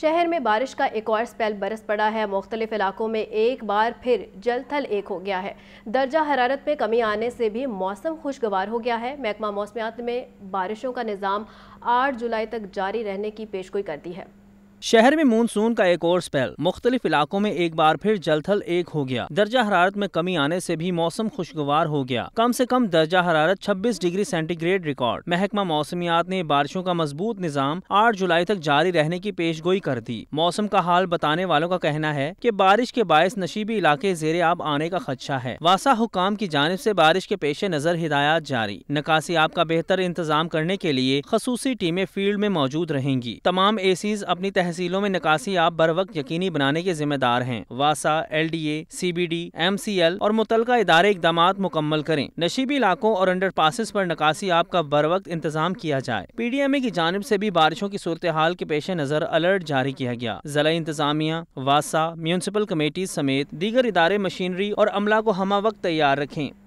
शहर में बारिश का एक और स्पेल बरस पड़ा है मुख्तलिफ इलाकों में एक बार फिर जल थल एक हो गया है दर्जा हरारत में कमी आने से भी मौसम खुशगवार हो गया है महकमा मौसमियात में बारिशों का निज़ाम आठ जुलाई तक जारी रहने की पेशगोई कर दी है शहर में मानसून का एक और स्पेल मुख्तलिफ इलाकों में एक बार फिर जलथल एक हो गया दर्जा हरारत में कमी आने से भी मौसम खुशगवार हो गया कम से कम दर्जा हरारत 26 डिग्री सेंटीग्रेड रिकॉर्ड महकमा मौसमियात ने बारिशों का मजबूत निज़ाम 8 जुलाई तक जारी रहने की पेश गोई कर दी मौसम का हाल बताने वालों का कहना है की बारिश के बायस नशीबी इलाके जेर आब आने का खदशा है वासा हुकाम की जानब ऐसी बारिश के पेश नज़र हिदायत जारी निकासी आब का बेहतर इंतजाम करने के लिए खसूसी टीमें फील्ड में मौजूद रहेंगी तमाम एसीज अपनी तहसीलों में निकासी आप बर वक्त यकीनी बनाने के जिम्मेदार हैं वासा L D A C B D M C L और मुतल इदारे इकदाम मुकम्मल करें नशीबी इलाकों और अंडर पासिस आरोप निकासी आप का बर वक्त इंतजाम किया जाए पी डी एम ए की जानब ऐसी भी बारिशों की सूरत हाल के पेश नज़र अलर्ट जारी किया गया जिला इंतजामिया वासा म्यूनसिपल कमेटी समेत दीगर इदारे मशीनरी और अमला को हमा वक्त तैयार रखें